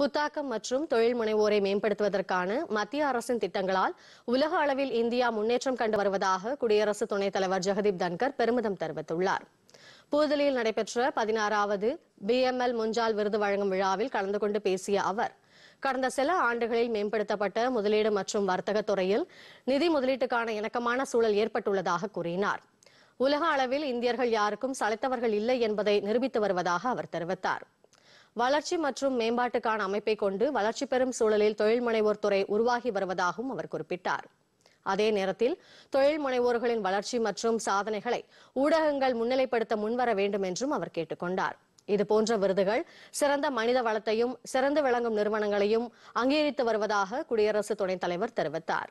புத்தாக்கம் மற்றும் தொழில் முனைவோரை மேம்படுத்துவதற்கான மத்திய அரசின் திட்டங்களால் உலக அளவில் இந்தியா முன்னேற்றம் கண்டு வருவதாக குடியரசு துணைத் தலைவர் ஜெகதீப் தன்கர் பெருமிதம் தெரிவித்துள்ளார் புதுதில்லியில் நடைபெற்ற பதினாறாவது பிஎம்எல் முஞ்சால் விருது வழங்கும் விழாவில் கலந்து கொண்டு பேசிய அவர் கடந்த சில ஆண்டுகளில் மேம்படுத்தப்பட்ட முதலீடு மற்றும் வர்த்தகத் துறையில் நிதி முதலீட்டுக்கான இணக்கமான சூழல் ஏற்பட்டுள்ளதாக கூறினார் உலக அளவில் இந்தியர்கள் யாருக்கும் சளைத்தவர்கள் இல்லை என்பதை நிரூபித்து வருவதாக அவர் தெரிவித்தாா் வளர்ச்சி மற்றும் மேம்பாட்டுக்கான அமைப்பை கொண்டு வளர்ச்சி பெறும் சூழலில் தொழில் முனைவோர் துறை உருவாகி வருவதாகவும் அவர் குறிப்பிட்டார் அதே நேரத்தில் தொழில் முனைவோர்களின் வளர்ச்சி மற்றும் சாதனைகளை ஊடகங்கள் முன்னிலைப்படுத்த முன்வர வேண்டும் என்றும் அவர் கேட்டுக்கொண்டார் இதுபோன்ற விருதுகள் சிறந்த மனித வளத்தையும் சிறந்து விளங்கும் நிறுவனங்களையும் அங்கீகரித்து வருவதாக குடியரசு துணைத் தலைவர் தெரிவித்தாா்